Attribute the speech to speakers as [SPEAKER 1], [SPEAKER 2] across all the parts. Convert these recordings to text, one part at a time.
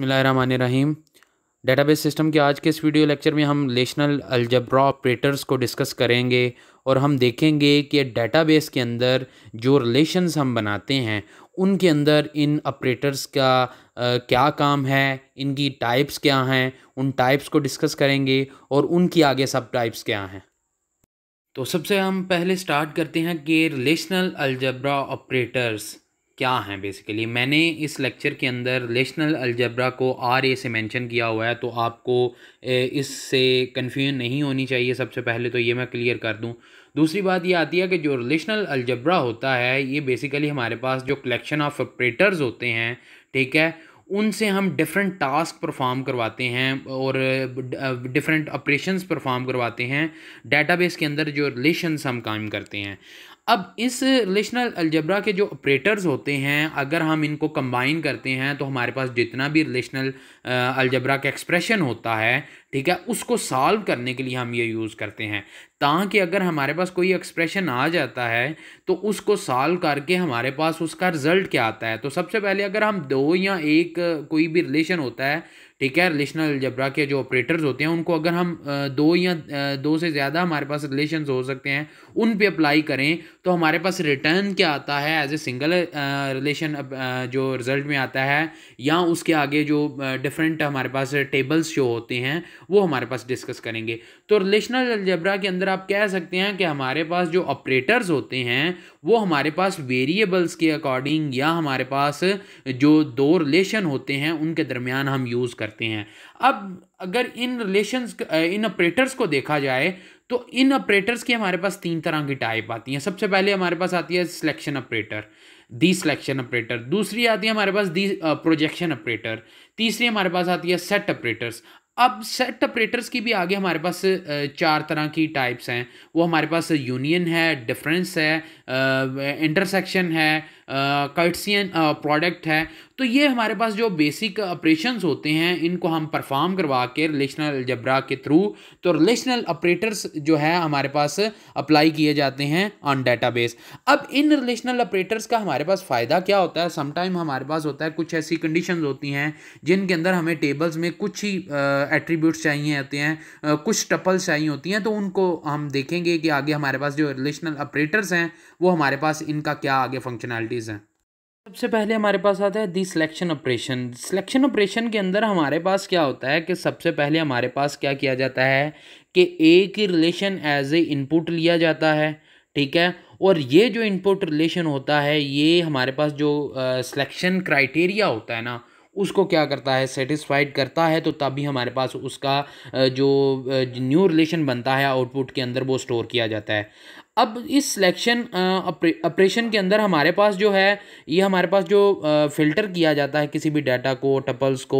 [SPEAKER 1] बसमीम database system के आज के इस वीडियो लेक्चर में हम लेशनल अलजब्रा ऑपरेटर्स को डिस्कस करेंगे और हम देखेंगे कि डेटाबेस के अंदर जो रिलेशंस हम बनाते हैं उनके अंदर इन ऑपरेटर्स का आ, क्या काम है इनकी टाइप्स क्या हैं उन टाइप्स को डिस्कस करेंगे और उनकी आगे सब टाइप्स क्या हैं तो सबसे हम पहले स्टार्ट करते हैं कि रिलेशनल अलजब्रा ऑपरेटर्स क्या हैं बेसिकली मैंने इस लेक्चर के अंदर रेशनल अलजबरा को आर ए से मेंशन किया हुआ है तो आपको इससे कन्फ्यूजन नहीं होनी चाहिए सबसे पहले तो ये मैं क्लियर कर दूँ दूसरी बात ये आती है कि जो रिलेशनल अलजबरा होता है ये बेसिकली हमारे पास जो कलेक्शन ऑफ ऑपरेटर्स होते हैं ठीक है उनसे हम डिफरेंट टास्क परफॉर्म करवाते हैं और डिफरेंट ऑपरेशंस परफॉर्म करवाते हैं डेटाबेस के अंदर जो रिलेशंस हम कायम करते हैं अब इस रिलेशनल अलजबरा के जो ऑपरेटर्स होते हैं अगर हम इनको कंबाइन करते हैं तो हमारे पास जितना भी रिलेशनल अलजबरा का एक्सप्रेशन होता है ठीक है उसको सॉल्व करने के लिए हम ये यूज़ करते हैं ताकि अगर हमारे पास कोई एक्सप्रेशन आ जाता है तो उसको सॉल्व करके हमारे पास उसका रिज़ल्ट क्या आता है तो सबसे पहले अगर हम दो या एक कोई भी रिलेशन होता है ठीक है रिलेशनल जबरा के जो ऑपरेटर्स होते हैं उनको अगर हम दो या दो से ज़्यादा हमारे पास रिलेशन हो सकते हैं उन पे अप्लाई करें तो हमारे पास रिटर्न क्या आता है एज ए सिंगल रिलेशन जो रिज़ल्ट में आता है या उसके आगे जो डिफरेंट हमारे पास टेबल्स शो होते हैं वो हमारे पास डिस्कस करेंगे तो रिलेशनल जबरा के अंदर आप कह सकते हैं कि हमारे पास जो ऑपरेटर्स होते हैं वो हमारे पास वेरिएबल्स के अकॉर्डिंग या हमारे पास जो दो रिलेशन होते हैं उनके दरमियान हम यूज़ करते हैं अब अगर इन रिलेशन इन ऑपरेटर्स को देखा जाए तो इन ऑपरेटर्स की हमारे पास तीन तरह की टाइप आती हैं सबसे पहले हमारे पास आती है selection operator the selection operator दूसरी आती है हमारे पास दी प्रोजेक्शन ऑपरेटर तीसरी हमारे पास आती है सेट ऑपरेटर्स अब सेट ऑपरेटर्स की भी आगे हमारे पास चार तरह की टाइप्स हैं वो हमारे पास यूनियन है डिफरेंस है इंटरसेक्शन है कर्टसियन प्रोडक्ट है तो ये हमारे पास जो बेसिक ऑपरेशंस होते हैं इनको हम परफॉर्म करवा के रिलेशनल जबरा के थ्रू तो रिलेशनल ऑपरेटर्स जो है हमारे पास अप्लाई किए जाते हैं ऑन डेटाबेस अब इन रिलेशनल ऑपरेटर्स का हमारे पास फ़ायदा क्या होता है समटाइम हमारे पास होता है कुछ ऐसी कंडीशन होती हैं जिनके अंदर हमें टेबल्स में कुछ ही एट्रीब्यूट्स चाहिए होते हैं कुछ टपल्स चाहिए होती हैं तो उनको हम देखेंगे कि आगे हमारे पास जो रिलेशनल ऑपरेटर्स हैं वो हमारे पास इनका क्या आगे फंक्शनैलिटी चीज़ हैं सबसे पहले हमारे पास आता है the selection operation selection operation के अंदर हमारे पास क्या होता है कि सबसे पहले हमारे पास क्या किया जाता है कि ए की रिलेशन एज ए इनपुट लिया जाता है ठीक है और ये जो इनपुट रिलेशन होता है ये हमारे पास जो सिलेक्शन uh, क्राइटेरिया होता है ना उसको क्या करता है सेटिस्फाइड करता है तो तभी हमारे पास उसका जो न्यू रिलेशन बनता है आउटपुट के अंदर वो स्टोर किया जाता है अब इस सिलेक्शन ऑपरेशन के अंदर हमारे पास जो है ये हमारे पास जो फ़िल्टर किया जाता है किसी भी डाटा को टपल्स को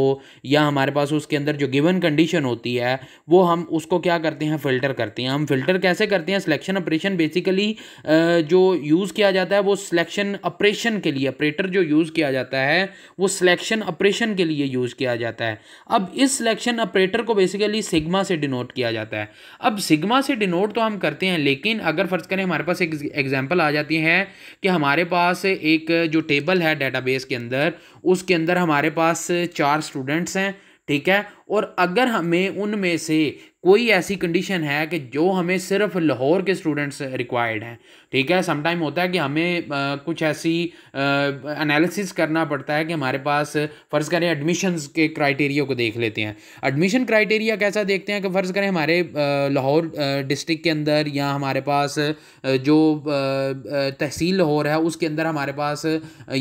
[SPEAKER 1] या हमारे पास उसके अंदर जो गिवन कंडीशन होती है वो हम उसको क्या करते हैं फ़िल्टर करते हैं हम फ़िल्टर कैसे करते हैं सिलेक्शन ऑपरेशन बेसिकली जो यूज़ किया जाता है वो सिलेक्शन ऑपरेशन के लिए ऑपरेटर जो यूज़ किया जाता है वो सिलेक्शन ऑपरेशन के लिए यूज़ किया जाता है अब इस सिलेक्शन ऑपरेटर को बेसिकली सिग्मा से डिनोट किया जाता है अब सिग्मा से डिनोट तो हम करते हैं लेकिन अगर फर्ज करें हमारे पास एक एग्जाम्पल आ जाती है कि हमारे पास एक जो टेबल है डेटाबेस के अंदर उसके अंदर हमारे पास चार स्टूडेंट्स हैं ठीक है और अगर हमें उनमें से कोई ऐसी कंडीशन है कि जो हमें सिर्फ लाहौर के स्टूडेंट्स रिक्वायर्ड हैं ठीक है समटाइम होता है कि हमें आ, कुछ ऐसी एनालिसिस करना पड़ता है कि हमारे पास फ़र्ज़ करें एडमिशन्स के क्राइटेरिया को देख लेते हैं एडमिशन क्राइटेरिया कैसा देखते हैं कि फ़र्ज़ करें हमारे लाहौर डिस्ट्रिक्ट के अंदर या हमारे पास जो तहसील लाहौर है उसके अंदर हमारे पास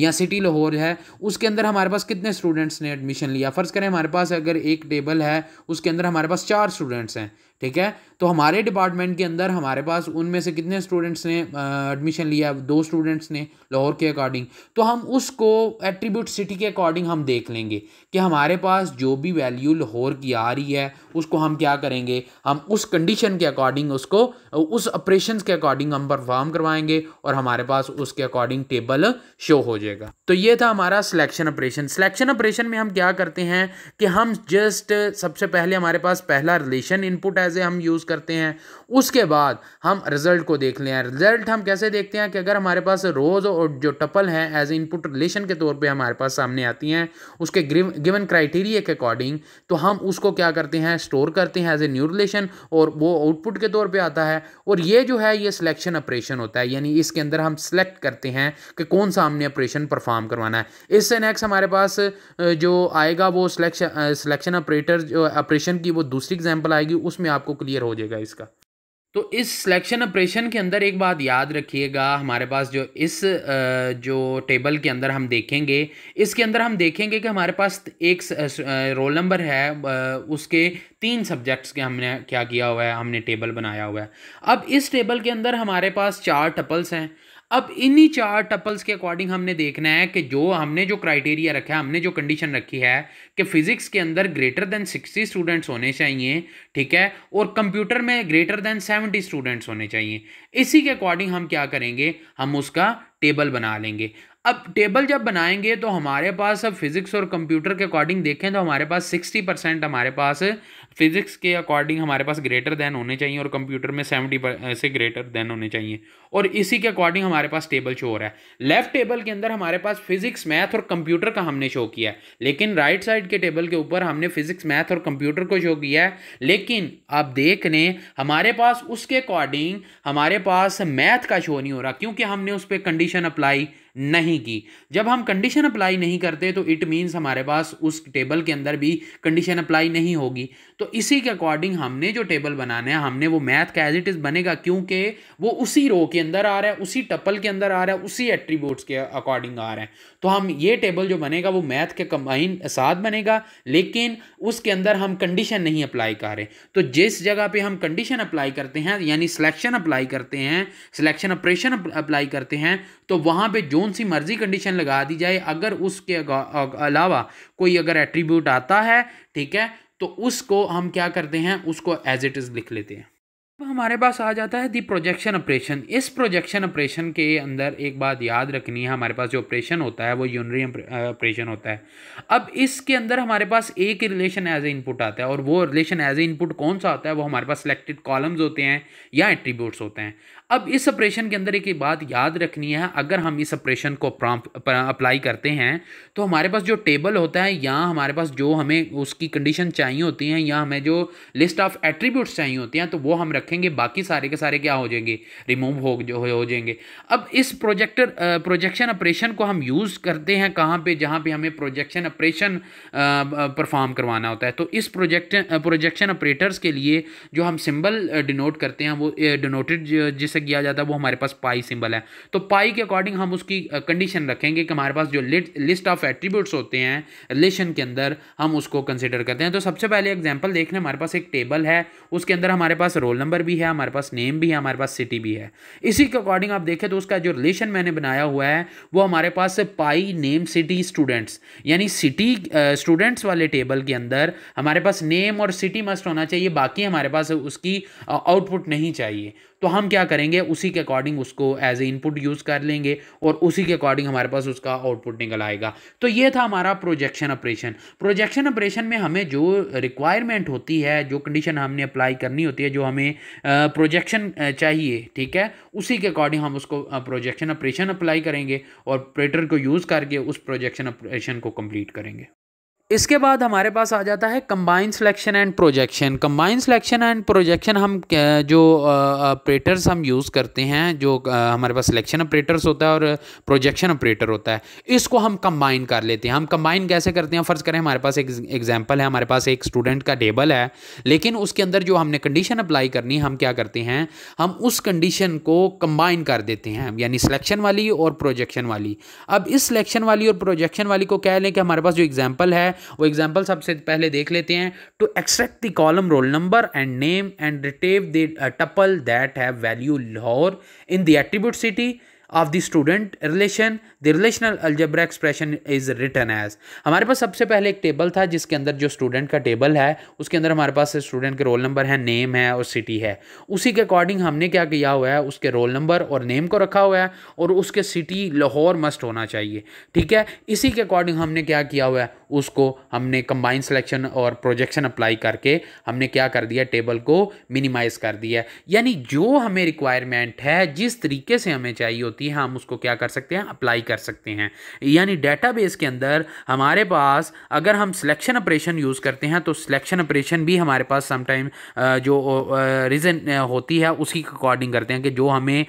[SPEAKER 1] या सिटी लाहौर है उसके अंदर हमारे पास कितने स्टूडेंट्स ने एडमिशन लिया फ़र्ज़ करें हमारे पास अगर एक टेबल है उसके अंदर हमारे पास चार स्टूडेंट्स हैं ठीक है तो हमारे डिपार्टमेंट के अंदर हमारे पास उनमें से कितने स्टूडेंट्स ने एडमिशन लिया दो स्टूडेंट्स ने लाहौर के अकॉर्डिंग तो हम उसको एट्रीब्यूट सिटी के अकॉर्डिंग हम देख लेंगे कि हमारे पास जो भी वैल्यू लाहौर की आ रही है उसको हम क्या करेंगे हम उस कंडीशन के अकॉर्डिंग उसको उस ऑपरेशन के अकॉर्डिंग हम परफॉर्म करवाएंगे और हमारे पास उसके अकॉर्डिंग टेबल शो हो जाएगा तो ये था हमारा सिलेक्शन ऑपरेशन सिलेक्शन ऑपरेशन में हम क्या करते हैं कि हम जस्ट सबसे पहले हमारे पास पहला रिलेशन इनपुट एज ए हम यूज़ करते हैं उसके बाद हम रिजल्ट को देख लें रिजल्ट हम कैसे देखते हैं कि अगर हमारे पास रोज़ और जो टपल हैं एज इनपुट रिलेशन के तौर पर हमारे पास सामने आती हैं उसके गिवन क्राइटेरिया के अकॉर्डिंग तो हम उसको क्या करते हैं स्टोर करते हैं एज ए न्यू रिलेशन और वो आउटपुट के तौर पर आता है और ये जो है ये सिलेक्शन ऑपरेशन होता है यानी इसके अंदर हम सिलेक्ट करते हैं कि कौन सा हमने ऑपरेशन परफॉर्म करवाना है इससे नेक्स्ट हमारे पास जो आएगा वो सिलेक्शन सिलेक्शन ऑपरेटर जो ऑपरेशन की वो दूसरी एग्जांपल आएगी उसमें आपको क्लियर हो जाएगा इसका तो इस सिलेक्शन ऑपरेशन के अंदर एक बात याद रखिएगा हमारे पास जो इस जो टेबल के अंदर हम देखेंगे इसके अंदर हम देखेंगे कि हमारे पास एक रोल नंबर है उसके तीन सब्जेक्ट्स के हमने क्या किया हुआ है हमने टेबल बनाया हुआ है अब इस टेबल के अंदर हमारे पास चार टपल्स हैं अब इन्हीं चार टपल्स के अकॉर्डिंग हमने देखना है कि जो हमने जो क्राइटेरिया रखा है हमने जो कंडीशन रखी है कि फिजिक्स के अंदर ग्रेटर देन सिक्सटी स्टूडेंट्स होने चाहिए ठीक है और कंप्यूटर में ग्रेटर देन सेवेंटी स्टूडेंट्स होने चाहिए इसी के अकॉर्डिंग हम क्या करेंगे हम उसका टेबल बना लेंगे अब टेबल जब बनाएंगे तो हमारे पास अब फिजिक्स और कंप्यूटर के अकॉर्डिंग देखें तो हमारे पास सिक्सटी परसेंट हमारे पास फिज़िक्स के अकॉर्डिंग हमारे पास ग्रेटर देन होने चाहिए और कंप्यूटर में सेवेंटी से ग्रेटर देन होने चाहिए और इसी के अकॉर्डिंग हमारे पास टेबल शो हो रहा है लेफ्ट टेबल के अंदर हमारे पास फिजिक्स मैथ और कंप्यूटर का हमने शो किया है लेकिन राइट right साइड के टेबल के ऊपर हमने फिजिक्स मैथ और कंप्यूटर को शो किया है लेकिन आप देख लें हमारे पास उसके अकॉर्डिंग हमारे पास मैथ का शो नहीं हो रहा क्योंकि हमने उस पर कंडीशन अप्लाई नहीं की जब हम कंडीशन अप्लाई नहीं करते तो इट मीन्स हमारे पास उस टेबल के अंदर भी कंडीशन अप्लाई नहीं होगी तो इसी के अकॉर्डिंग हमने जो टेबल बनाना है हमने वो मैथ का एज इट इज़ बनेगा क्योंकि वो उसी रो के अंदर आ रहा है उसी टपल के अंदर आ रहा है उसी एट्रीब्यूट्स के अकॉर्डिंग आ रहा है तो हम ये टेबल जो बनेगा वो मैथ के कंबाइन साथ बनेगा लेकिन उसके अंदर हम कंडीशन नहीं अप्लाई कर रहे तो जिस जगह पर हम कंडीशन अप्लाई करते हैं यानी सिलेक्शन अप्लाई करते हैं सिलेक्शन ऑपरेशन अप्लाई करते हैं तो वहाँ पे जोन सी मर्जी कंडीशन लगा दी जाए अगर उसके अलावा कोई अगर एट्रीब्यूट आता है ठीक है तो उसको हम क्या करते हैं उसको एज इट इज़ लिख लेते हैं हमारे पास आ जाता है दी प्रोजेक्शन ऑपरेशन इस प्रोजेक्शन ऑपरेशन के अंदर एक बात याद रखनी है हमारे पास जो ऑपरेशन होता है वो यूनरी ऑपरेशन होता है अब इसके अंदर हमारे पास एक रिलेशन एज ए इनपुट आता है और वो रिलेशन एज ए इनपुट कौन सा आता है वो हमारे पास सिलेक्टेड कॉलम्स होते हैं या एट्रीब्यूट्स होते हैं अब इस ऑपरेशन के अंदर एक बात याद रखनी है अगर हम इस ऑपरेशन को अप्लाई करते हैं तो हमारे पास जो टेबल होता है या हमारे पास जो हमें उसकी कंडीशन चाहिए होती हैं या हमें जो लिस्ट ऑफ एट्रीब्यूट्स चाहिए होती हैं तो वो हम रख रखेंगे बाकी सारे के सारे क्या हो जाएंगे रिमूव हो जो हो जाएंगे अब इस प्रोजेक्टर प्रोजेक्शन ऑपरेशन को हम यूज़ करते हैं कहाँ पे जहाँ पे हमें प्रोजेक्शन ऑपरेशन परफॉर्म करवाना होता है तो इस प्रोजेक्ट प्रोजेक्शन ऑपरेटर्स के लिए जो हम सिंबल डिनोट करते हैं वो डिनोटेड जिसे किया जाता है वो हमारे पास पाई सिंबल है तो पाई के अकॉर्डिंग हम उसकी कंडीशन रखेंगे कि हमारे पास जो लिस्ट ऑफ एट्रीब्यूट्स होते हैं रिलेशन के अंदर हम उसको कंसिडर करते हैं तो सबसे पहले एग्जाम्पल देखने हमारे पास एक टेबल है उसके अंदर हमारे पास रोल नंबर नंबर भी है हमारे पास नेम भी है हमारे पास सिटी भी है इसी के अकॉर्डिंग आप देखें तो उसका जो रिलेशन मैंने बनाया हुआ है वो हमारे पास पाई नेम सिटी स्टूडेंट्स यानी सिटी स्टूडेंट्स वाले टेबल के अंदर हमारे पास नेम और सिटी मस्ट होना चाहिए बाकी हमारे पास उसकी आउटपुट नहीं चाहिए तो हम क्या करेंगे उसी के अकॉर्डिंग उसको एज ए इनपुट यूज़ कर लेंगे और उसी के अकॉर्डिंग हमारे पास उसका आउटपुट निकल आएगा तो ये था हमारा प्रोजेक्शन ऑपरेशन प्रोजेक्शन ऑपरेशन में हमें जो रिक्वायरमेंट होती है जो कंडीशन हमने अप्लाई करनी होती है जो हमें प्रोजेक्शन चाहिए ठीक है उसी के अकॉर्डिंग हम उसको प्रोजेक्शन ऑपरेशन अप्लाई करेंगे और प्रेटर को यूज़ करके उस प्रोजेक्शन ऑपरेशन को कम्प्लीट करेंगे इसके बाद हमारे पास आ जाता है combine selection and projection combine selection and projection हम जो ऑपरेटर्स हम यूज़ करते हैं जो हमारे पास सिलेक्शन ऑपरेटर्स होता है और प्रोजेक्शन ऑपरेटर होता है इसको हम कंबाइन कर लेते हैं हम कंबाइन कैसे करते हैं फ़र्ज़ करें हमारे पास एक एग्जाम्पल है हमारे पास एक स्टूडेंट का टेबल है लेकिन उसके अंदर जो हमने कंडीशन अप्लाई करनी हम क्या करते हैं हम उस कंडीशन को कम्बाइन कर देते हैं यानी सिलेक्शन वाली और प्रोजेक्शन वाली अब इस सिलेक्शन वाली और प्रोजेक्शन वाली को कह लें कि हमारे पास जो एग्जाम्पल है वो एग्जाम्पल सबसे पहले देख लेते हैं to extract the column roll number and name and retrieve the tuple that have value Lahore in the attribute city of the student relation the relational algebra expression is return as हमारे पास सबसे पहले एक टेबल था जिसके अंदर जो student का टेबल है उसके अंदर हमारे पास स्टूडेंट के रोल नंबर है नेम है और सिटी है उसी के अकॉर्डिंग हमने क्या किया हुआ है उसके रोल नंबर और नेम को रखा हुआ है और उसके सिटी लाहौर मस्ट होना चाहिए ठीक है इसी के अकॉर्डिंग हमने क्या किया हुआ है उसको हमने कंबाइन सिलेक्शन और प्रोजेक्शन अप्लाई करके हमने क्या कर दिया टेबल को मिनिमाइज कर दिया यानी जो हमें रिक्वायरमेंट है जिस तरीके से हमें चाहिए होती है हम उसको क्या कर सकते हैं अप्लाई कर सकते हैं यानी डेटाबेस के अंदर हमारे पास अगर हम सिलेक्शन ऑपरेशन यूज़ करते हैं तो सिलेक्शन ऑपरेशन भी हमारे पास समटाइम जो रीज़न होती है उसी के अकॉर्डिंग करते हैं कि जो हमें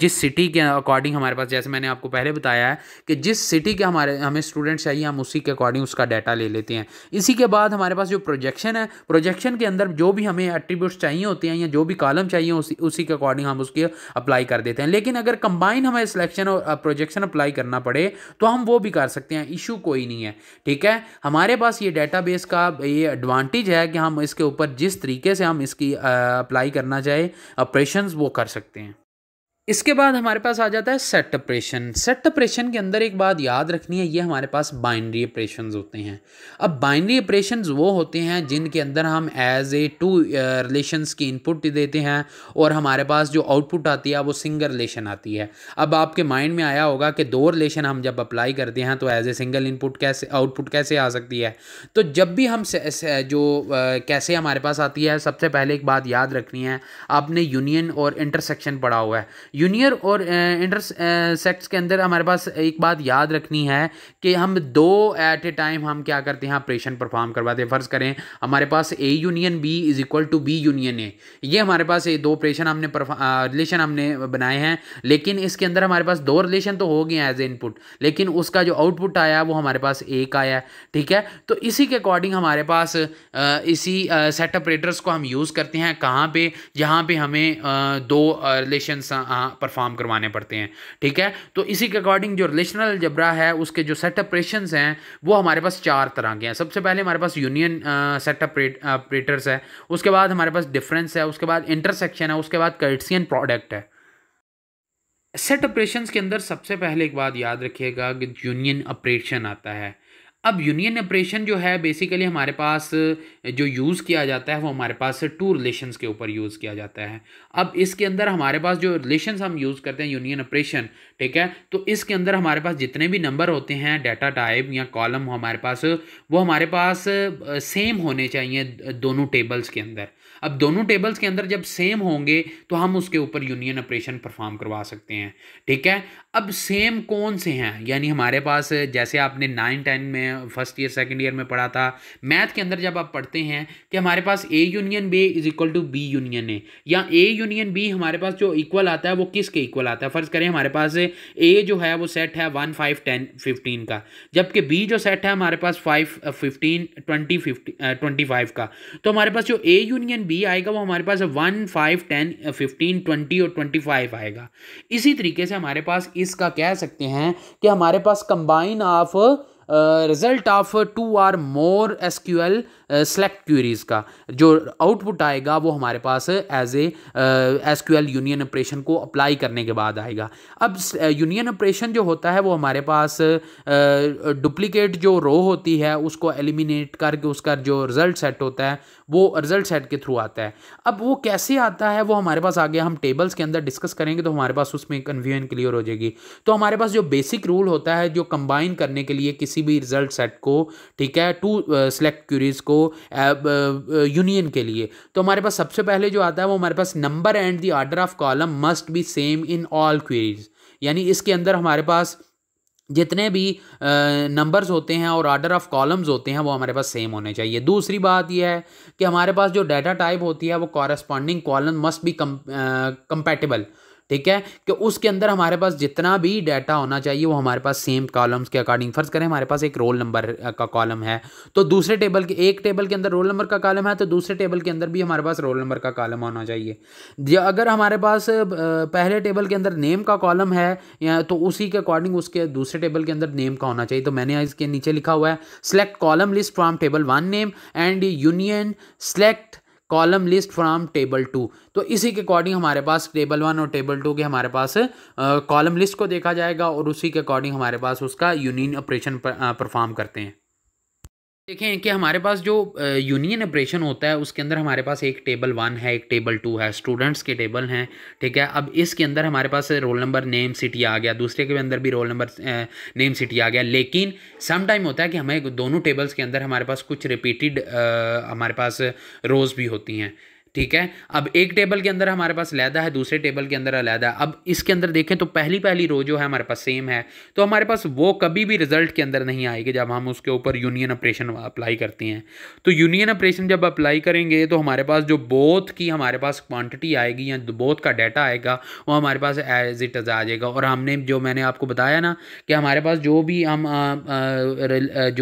[SPEAKER 1] जिस सिटी के अकॉर्डिंग हमारे पास जैसे मैंने आपको पहले बताया है कि जिस सिटी के हमारे हमें स्टूडेंट्स चाहिए हम उसी के अकॉर्डिंग उसका उसका डाटा ले लेते हैं इसी के बाद हमारे पास जो प्रोजेक्शन है प्रोजेक्शन के अंदर जो भी हमें एट्रीब्यूट्स चाहिए होते हैं या जो भी कॉलम चाहिए उसी उसी के अकॉर्डिंग हम उसके अप्लाई कर देते हैं लेकिन अगर कंबाइन हमें सिलेक्शन और प्रोजेक्शन अप्लाई करना पड़े तो हम वो भी कर सकते हैं इशू कोई नहीं है ठीक है हमारे पास ये डाटा का ये एडवांटेज है कि हम इसके ऊपर जिस तरीके से हम इसकी अप्लाई करना चाहे ऑपरेशन वो कर सकते हैं इसके बाद हमारे पास आ जाता है सेट ऑपरेशन सेट ऑपरेशन के अंदर एक बात याद रखनी है ये हमारे पास बाइनरी ऑपरेशन होते हैं अब बाइनरी ऑपरेशन वो होते हैं जिनके अंदर हम एज ए टू रिलेशंस की इनपुट देते हैं और हमारे पास जो आउटपुट आती है वो सिंगल रिलेशन आती है अब आपके माइंड में आया होगा कि दो रिलेशन हम जब अप्लाई करते हैं तो एज ए सिंगल इनपुट कैसे आउटपुट कैसे आ सकती है तो जब भी हम जो uh, कैसे हमारे पास आती है सबसे पहले एक बात याद रखनी है आपने यूनियन और इंटरसेक्शन पढ़ा हुआ है यूनियर और इंटर eh, सेक्ट्स eh, के अंदर हमारे पास एक बात याद रखनी है कि हम दो एट ए टाइम हम क्या करते हैं ऑपरेशन परफॉर्म करवाते हैं फ़र्ज़ करें हमारे पास A union B is equal to B union A ये हमारे पास ये दो ऑपरेशन हमने रिलेशन eh, हमने बनाए हैं लेकिन इसके अंदर हमारे पास दो रिलेशन तो हो गए हैं एज ए इनपुट लेकिन उसका जो आउटपुट आया वो हमारे पास एक आया है ठीक है तो इसी के अकॉर्डिंग हमारे पास इसी सेट ऑपरेटर्स को हम यूज़ करते हैं कहाँ पर जहाँ पर हमें दो रिलेशन परफॉर्म करवाने पड़ते हैं ठीक है तो इसी के अकॉर्डिंग जो रिलेशनल जबरा है उसके जो सेट ऑपरेशन हैं वो हमारे पास चार तरह के हैं सबसे पहले हमारे पास यूनियन सेट ऑपरेटर्स है उसके बाद हमारे पास डिफरेंस है उसके बाद इंटरसेक्शन है उसके बाद कर्ट्सियन प्रोडक्ट है सेट ऑपरेशन के अंदर सबसे पहले एक बात याद रखिएगा कि यूनियन ऑपरेशन आता है अब यूनियन ऑपरेशन जो है बेसिकली हमारे पास जो यूज़ किया जाता है वो हमारे पास टू रिलेशंस के ऊपर यूज़ किया जाता है अब इसके अंदर हमारे पास जो रिलेशंस हम यूज़ करते हैं यूनियन ऑपरेशन ठीक है तो इसके अंदर हमारे पास जितने भी नंबर होते हैं डाटा टाइप या कॉलम हमारे पास वो हमारे पास सेम होने चाहिए दोनों टेबल्स के अंदर अब दोनों टेबल्स के अंदर जब सेम होंगे तो हम उसके ऊपर यूनियन ऑपरेशन परफॉर्म करवा सकते हैं ठीक है अब सेम कौन से हैं यानी हमारे पास जैसे आपने नाइन टेन में फर्स्ट ईयर सेकेंड ईयर में पढ़ा था मैथ के अंदर जब आप पढ़ते हैं कि हमारे पास A union B is equal to B union A या ए यूनियन बी हमारे पास जो इक्वल आता है वो किसके इक्वल आता है फ़र्ज़ करें हमारे पास ए जो है वो सेट है वन फाइव टेन फिफ्टीन का जबकि बी जो सेट है हमारे पास five fifteen twenty fifty twenty five का तो हमारे पास जो ए यूनियन बी आएगा वो हमारे पास one five ten fifteen twenty और ट्वेंटी फाइव आएगा इसी तरीके से हमारे पास इसका कह सकते हैं कि हमारे पास combine of result of two or more S Q L select queries का जो आउटपुट आएगा वो हमारे पास as a S Q L union operation को अप्लाई करने के बाद आएगा अब यूनियन ऑपरेशन जो होता है वो हमारे पास डुप्लीकेट जो रो होती है उसको एलिमिनेट करके उसका जो रिजल्ट सेट होता है वो रिजल्ट सेट के थ्रू आता है अब वो कैसे आता है वो हमारे पास आगे हम टेबल्स के अंदर डिस्कस करेंगे तो हमारे पास उसमें कन्फ्यूजन क्लियर हो जाएगी तो हमारे पास जो बेसिक रूल होता है जो कंबाइन करने के लिए किसी भी रिजल्ट सेट को ठीक है टू सेलेक्ट क्यूरीज को यूनियन के लिए तो हमारे पास सबसे पहले जो आता है वो हमारे पास number and the order of column must be same in all queries यानी इसके अंदर हमारे पास जितने भी नंबर्स होते हैं और ऑर्डर ऑफ कॉलम्स होते हैं वो हमारे पास सेम होने चाहिए दूसरी बात यह है कि हमारे पास जो डाटा टाइप होती है वो corresponding column must be compatible uh, ठीक है कि उसके अंदर हमारे पास जितना भी डाटा होना चाहिए वो हमारे पास सेम कॉलम्स के अकॉर्डिंग फर्ज करें हमारे पास एक रोल नंबर का कॉलम है तो दूसरे टेबल के एक टेबल के अंदर रोल नंबर का कॉलम है तो दूसरे टेबल के अंदर भी हमारे पास रोल नंबर का कॉलम होना चाहिए अगर हमारे पास पहले टेबल के अंदर नेम का कॉलम है या तो उसी के अकॉर्डिंग उसके दूसरे टेबल के अंदर नेम का होना चाहिए तो मैंने इसके नीचे लिखा हुआ है select column list from table one name and union select column list from table two तो इसी के अकॉर्डिंग हमारे पास टेबल वन और टेबल टू के हमारे पास कॉलम लिस्ट को देखा जाएगा और उसी के अकॉर्डिंग हमारे पास उसका यूनियन ऑपरेशन परफॉर्म करते हैं देखें कि हमारे पास जो यूनियन ऑपरेशन होता है उसके अंदर हमारे पास एक टेबल वन है एक टेबल टू है स्टूडेंट्स के टेबल हैं ठीक है अब इसके अंदर हमारे पास रोल नंबर नेम सिटी आ गया दूसरे के अंदर भी रोल नंबर नेम सिटी आ गया लेकिन सम टाइम होता है कि हमें दोनों टेबल्स के अंदर हमारे पास कुछ रिपीटेड हमारे पास रोज़ भी होती हैं ठीक है अब एक टेबल के अंदर हमारे पास लहदा है दूसरे टेबल के अंदर अलहदा अब इसके अंदर देखें तो पहली पहली रो जो है हमारे पास सेम है तो हमारे पास वो कभी भी रिजल्ट के अंदर नहीं आएगी जब हम उसके ऊपर यूनियन ऑपरेशन अप्लाई करते हैं तो यूनियन ऑपरेशन जब अप्लाई करेंगे तो हमारे पास जो बोथ की हमारे पास क्वान्टिटी आएगी या बोथ का डाटा आएगा वो हमारे पास एज इट आ जाएगा और हमने जो मैंने आपको बताया ना कि हमारे पास जो भी हम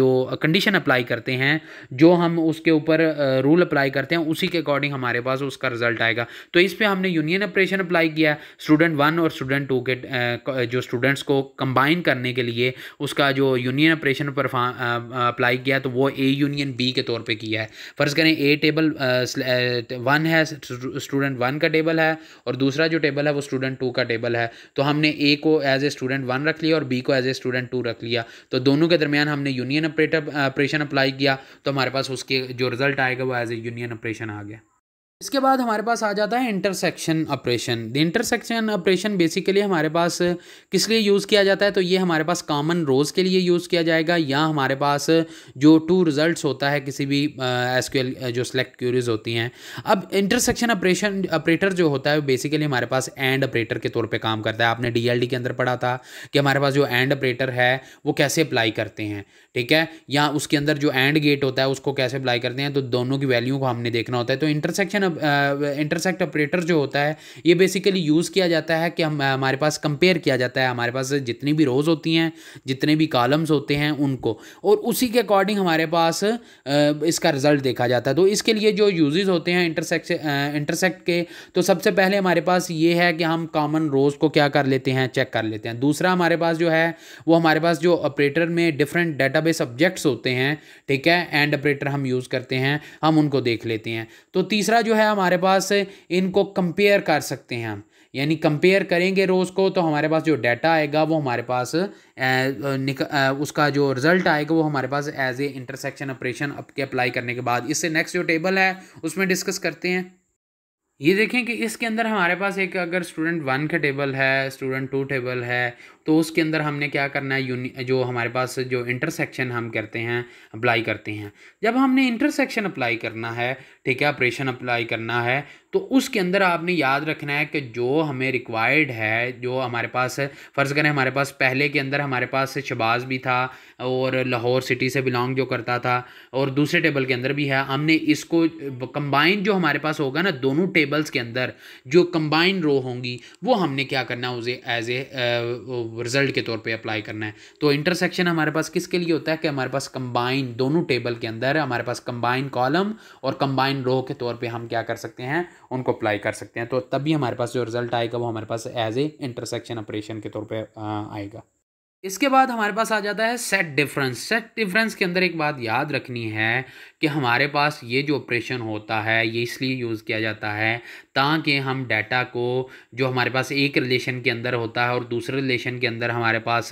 [SPEAKER 1] जो कंडीशन अप्लाई करते हैं जो हम उसके ऊपर रूल अप्लाई करते हैं उसी के अकॉर्डिंग हमारे हमारे पास उसका रिजल्ट आएगा तो इस पर हमने यूनियन ऑपरेशन अप्लाई किया स्टूडेंट वन और स्टूडेंट टू के जो स्टूडेंट्स को कंबाइन करने के लिए उसका जो यूनियन ऑपरेशन पर अप्लाई किया तो वो ए यूनियन बी के तौर पर किया है फ़र्ज़ करें ए टेबल वन है स्टूडेंट वन का टेबल है और दूसरा जो टेबल है वो स्टूडेंट टू का टेबल है तो हमने ए को एज ए स्टूडेंट वन रख लिया और बी को एज ए स्टूडेंट टू रख लिया तो दोनों के दरमियान हमने यूनियन ऑपरेटर ऑपरेशन अप्लाई किया तो हमारे पास उसके जो रिजल्ट आएगा वो एज ए यूनियन ऑपरेशन आ गया इसके बाद हमारे पास आ जाता है intersection operation the intersection operation basically हमारे पास किस लिए यूज़ किया जाता है तो ये हमारे पास कॉमन रोज़ के लिए यूज़ किया जाएगा या हमारे पास जो टू रिजल्ट्स होता है किसी भी एस uh, जो सेलेक्ट क्यूरीज होती हैं अब इंटरसेक्शन ऑपरेशन ऑपरेटर जो होता है बेसिकली हमारे पास एंड ऑपरेटर के तौर पर काम करता है आपने डी के अंदर पढ़ा था कि हमारे पास जो एंड ऑपरेटर है वो कैसे अप्लाई करते हैं ठीक है या उसके अंदर जो एंड गेट होता है उसको कैसे अप्लाई करते हैं तो दोनों की वैल्यू को हमने देखना होता है तो इंटरसेक्शन इंटरसेक्ट ऑपरेटर जो होता है ये बेसिकली यूज़ किया जाता है कि हम हमारे पास कंपेयर किया जाता है हमारे पास जितनी भी रोज़ होती हैं जितने भी कॉलम्स होते हैं उनको और उसी के अकॉर्डिंग हमारे पास इसका रिज़ल्ट देखा जाता है तो इसके लिए जो यूजेज़ होते हैं इंटरसेक्ट इंटरसेक्ट के तो सबसे पहले हमारे पास ये है कि हम कॉमन रोज़ को क्या कर लेते हैं चेक कर लेते हैं दूसरा हमारे पास जो है वो हमारे पास जो ऑपरेटर में डिफरेंट बेस ऑब्जेक्ट्स होते हैं ठीक है एंड ऑपरेटर हम यूज़ करते हैं हम उनको देख लेते हैं तो तीसरा जो है है हमारे पास इनको कंपेयर कर सकते हैं हम यानी कंपेयर करेंगे रोज़ को तो हमारे पास जो डाटा आएगा वो हमारे पास निक उसका जो रिज़ल्ट आएगा वो हमारे पास एज ए इंटरसेक्शन ऑपरेशन अप के अप्लाई करने के बाद इससे नेक्स्ट जो टेबल है उसमें डिस्कस करते हैं ये देखें कि इसके अंदर हमारे पास एक अगर स्टूडेंट वन का टेबल है स्टूडेंट टू टेबल है तो उसके अंदर हमने क्या करना है जो हमारे पास जो इंटरसेक्शन हम करते हैं अप्लाई करते हैं जब हमने इंटरसेक्शन अप्लाई करना है ठीक है ऑपरेशन अप्लाई करना है तो उसके अंदर आपने याद रखना है कि जो हमें रिक्वायर्ड है जो हमारे पास फ़र्ज़ करें हमारे पास पहले के अंदर हमारे पास शबाज भी था और लाहौर सिटी से बिलोंग जो करता था और दूसरे टेबल के अंदर भी है हमने इसको कम्बाइन जो हमारे पास होगा ना दोनों टेबल्स के अंदर जो कम्बाइन रो होंगी वो हमने क्या करना उसे एज ए रिजल्ट के तौर पे अप्लाई करना है तो इंटरसेक्शन हमारे पास किसके लिए होता है कि हमारे पास कंबाइन दोनों टेबल के अंदर हमारे पास कंबाइन कॉलम और कंबाइन रो के तौर पे हम क्या कर सकते हैं उनको अप्लाई कर सकते हैं तो तभी हमारे पास जो रिजल्ट आएगा वो हमारे पास एज ए इंटरसेक्शन ऑपरेशन के तौर पर आएगा इसके बाद हमारे पास आ जाता है सेट डिफरेंस सेट डिफरेंस के अंदर एक बात याद रखनी है कि हमारे पास ये जो ऑपरेशन होता है ये इसलिए यूज़ किया जाता है ताकि हम डाटा को जो हमारे पास एक रिलेशन के अंदर होता है और दूसरे रिलेशन के अंदर हमारे पास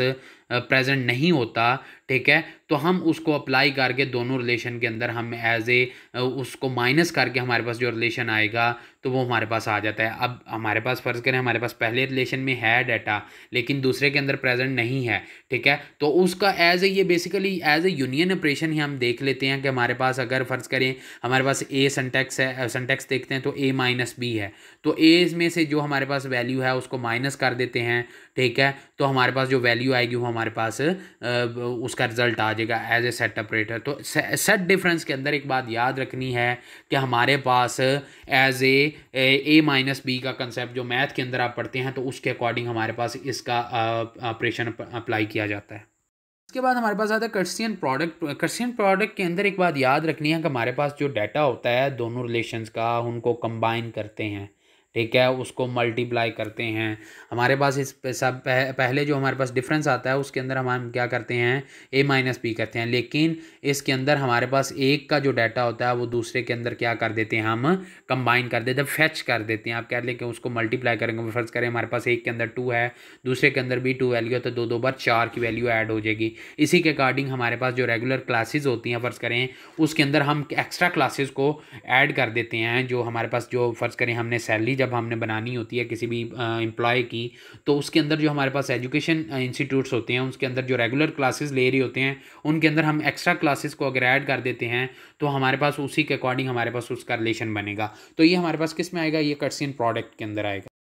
[SPEAKER 1] प्रेजेंट नहीं होता ठीक है तो हम उसको अप्लाई करके दोनों रिलेशन के अंदर हम एज ए उसको माइनस करके हमारे पास जो रिलेशन आएगा तो वो हमारे पास आ जाता है अब हमारे पास फ़र्ज़ करें हमारे पास पहले रिलेशन में है डाटा लेकिन दूसरे के अंदर प्रेजेंट नहीं है ठीक है तो उसका एज ए ये basically as a union operation ही हम देख लेते हैं कि हमारे पास अगर फ़र्ज़ करें हमारे पास ए सेंटेक्स है सेंटेक्स देखते हैं तो ए माइनस बी है तो एज में से जो हमारे पास वैल्यू है उसको माइनस कर देते हैं ठीक है तो हमारे पास जो वैल्यू आएगी वो हमारे पास उसका रिजल्ट आ जाएगा एज ए सेट ऑपरेटर तो सेट डिफरेंस के अंदर एक बात याद रखनी है कि हमारे पास as a A minus B का कंसेप्ट जो मैथ के अंदर आप पढ़ते हैं तो उसके अकॉर्डिंग हमारे पास इसका ऑपरेशन अप्लाई किया जाता है इसके बाद हमारे पास आता है कर्सियन प्रोडक्ट कर्सियन प्रोडक्ट के अंदर एक बात याद रखनी है कि हमारे पास जो डाटा होता है दोनों रिलेशंस का उनको कंबाइन करते हैं ठीक है उसको मल्टीप्लाई करते हैं हमारे पास इस सब पह, पहले जो हमारे पास डिफरेंस आता है उसके अंदर हम क्या करते हैं ए माइनस बी करते हैं लेकिन इसके अंदर हमारे पास एक का जो डाटा होता है वो दूसरे के अंदर क्या कर देते हैं हम कंबाइन कर देते हैं फैच कर देते हैं आप कह लेकिन कि उसको मल्टीप्लाई करेंगे फर्ज करें हमारे पास एक के अंदर टू है दूसरे के अंदर भी टू वैल्यू होता है तो दो दो बार चार की वैल्यू ऐड हो जाएगी इसी के अकॉर्डिंग हमारे पास जो रेगुलर क्लासेज होती हैं फ़र्ज़ करें उसके अंदर हम एक्स्ट्रा क्लासेज को ऐड कर देते हैं जो हमारे पास जो फ़र्ज़ करें हमने सैलरी जब हमने बनानी होती है किसी भी एम्प्लॉय की तो उसके अंदर जो हमारे पास एजुकेशन इंस्टीट्यूट्स होते हैं उसके अंदर जो रेगुलर क्लासेस ले रही होते हैं उनके अंदर हम एक्स्ट्रा क्लासेस को अगर ऐड कर देते हैं तो हमारे पास उसी के अकॉर्डिंग हमारे पास उसका रिलेशन बनेगा तो ये हमारे पास किस में आएगा ये कट्सिन प्रोडक्ट के अंदर आएगा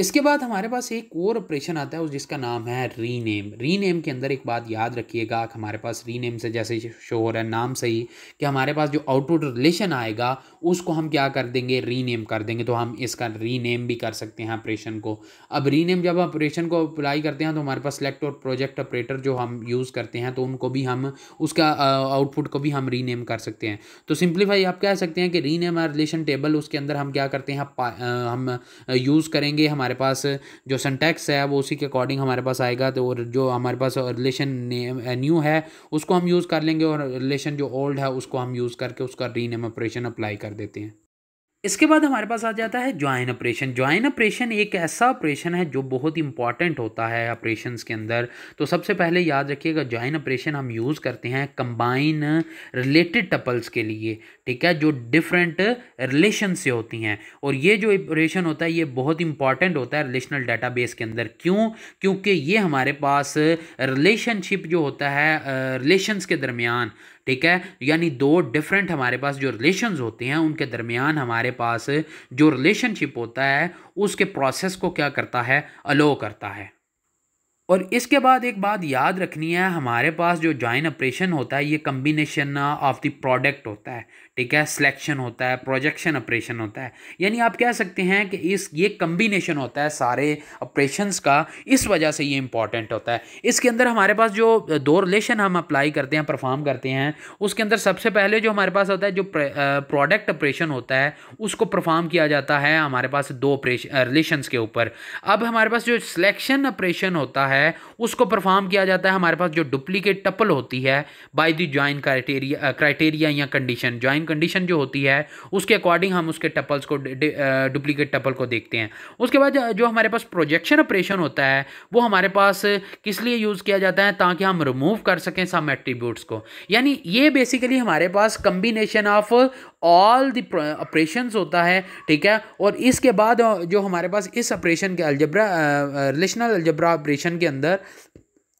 [SPEAKER 1] इसके बाद हमारे पास एक और ऑपरेशन आता है उस जिसका नाम है रीनेम रीनेम के अंदर एक बात याद रखिएगा हमारे पास रीनेम से जैसे शो हो रहा है नाम से ही कि हमारे पास जो आउटपुट रिलेशन आएगा उसको हम क्या कर देंगे रीनेम कर देंगे तो हम इसका रीनेम भी कर सकते हैं ऑपरेशन को अब रीनेम जब ऑपरेशन को अप्लाई करते हैं तो हमारे पास सेलेक्ट और प्रोजेक्ट ऑपरेटर जो हम यूज़ करते हैं तो उनको भी हम उसका आउटपुट को भी हम रीनेम कर सकते हैं तो सिंप्लीफाई आप कह सकते हैं कि रीनेम रिलेशन टेबल उसके अंदर हम क्या करते हैं हम यूज़ करेंगे हमारे हमारे पास जो सेंटेक्स है वो उसी के अकॉर्डिंग हमारे पास आएगा तो जो हमारे पास रिलेशन न्यू है उसको हम यूज़ कर लेंगे और रिलेशन जो ओल्ड है उसको हम यूज़ करके उसका रीनेम ऑपरेशन अप्लाई कर देते हैं इसके बाद हमारे पास आ जाता है ज्वाइन ऑपरेशन ज्वाइन ऑपरेशन एक ऐसा ऑपरेशन है जो बहुत इंपॉर्टेंट होता है ऑपरेशन के अंदर तो सबसे पहले याद रखिएगा ज्वाइन ऑपरेशन हम यूज़ करते हैं कंबाइन रिलेटेड टपल्स के लिए ठीक है जो डिफरेंट रिलेशन से होती हैं और ये जो ऑपरेशन होता है ये बहुत इंपॉर्टेंट होता है रिलेशनल डाटा के अंदर क्यों क्योंकि ये हमारे पास रिलेशनशिप जो होता है रिलेशन के दरमियान ठीक है यानी दो डिफरेंट हमारे पास जो रिलेशन होते हैं उनके दरमियान हमारे पास जो रिलेशनशिप होता है उसके प्रोसेस को क्या करता है अलो करता है और इसके बाद एक बात याद रखनी है हमारे पास जो जॉइन ऑपरेशन होता है ये कम्बिनेशन ऑफ द प्रोडक्ट होता है ठीक है सिलेक्शन होता है प्रोजेक्शन ऑपरेशन होता है यानी आप कह सकते हैं कि इस ये कम्बिनेशन होता है सारे ऑपरेशंस का इस वजह से ये इंपॉर्टेंट होता है इसके अंदर हमारे पास जो दो रिलेशन हम अप्लाई करते हैं परफॉर्म करते हैं उसके अंदर सबसे पहले जो हमारे पास होता है जो प्रोडक्ट ऑपरेशन होता है उसको परफॉर्म किया जाता है हमारे पास दो ऑपरेशन के ऊपर अब हमारे पास जो सिलेक्शन ऑपरेशन होता है उसको परफॉर्म किया जाता है हमारे पास जो डुप्लीकेट टपल होती है by the join criteria criteria या कंडीशन ज्वाइन कंडीशन जो होती है उसके अकॉर्डिंग हम उसके टपल्स को डुप्लीकेट टपल को देखते हैं उसके बाद जो हमारे पास प्रोजेक्शन ऑपरेशन होता है वो हमारे पास किस लिए यूज़ किया जाता है ताकि हम रिमूव कर सकें सम एट्रीब्यूट्स को यानी ये बेसिकली हमारे पास combination of all the operation होता है ठीक है और इसके बाद जो हमारे पास इस ऑपरेशन के अल्जब्रा रिलेशनल अल्जब्रा ऑपरेशन के अंदर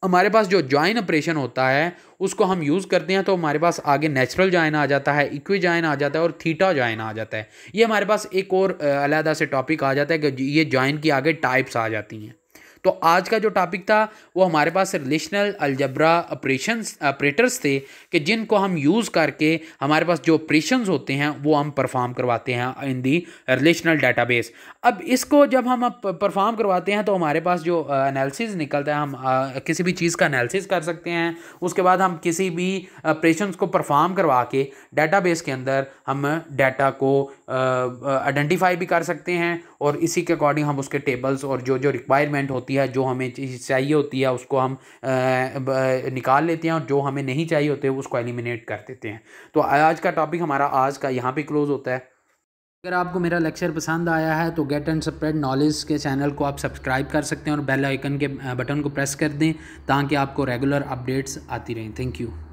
[SPEAKER 1] हमारे पास जो जॉइन ऑपरेशन होता है उसको हम यूज़ करते हैं तो हमारे पास आगे नेचुरल ज्वाइन आ जाता है इक्वी ज्वाइन आ जाता है और थीटा ज्वाइन आ जाता है ये हमारे पास एक और अलहदा से टॉपिक आ जाता है कि ये जॉइन की आगे टाइप्स आ जाती हैं तो आज का जो टॉपिक था वो हमारे पास रिलेशनल अलजबरा ऑपरेशन ऑपरेटर्स थे कि जिनको हम यूज़ करके हमारे पास जो ऑपरेशन होते हैं वो हम परफॉर्म करवाते हैं इन दी रिलेशनल डेटाबेस अब इसको जब हम परफॉर्म करवाते हैं तो हमारे पास जो एनालिसिस निकलता है हम किसी भी चीज़ का एनालिसिस कर सकते हैं उसके बाद हम किसी भी ऑपरेशन को परफॉर्म करवा के डेटाबेस के अंदर हम डाटा को आइडेंटिफाई भी कर सकते हैं और इसी के अकॉर्डिंग हम उसके टेबल्स और जो जो रिक्वायरमेंट होती होती है जो हमें चाहिए होती है उसको हम निकाल लेते हैं और जो हमें नहीं चाहिए होते उसको एलिमिनेट कर देते हैं तो आज का टॉपिक हमारा आज का यहाँ पर क्लोज़ होता है अगर आपको मेरा लेक्चर पसंद आया है तो गेट एंड स्प्रेड नॉलेज के चैनल को आप सब्सक्राइब कर सकते हैं और बेल आइकन के बटन को प्रेस कर दें ताकि आपको रेगुलर अपडेट्स आती रहें थैंक यू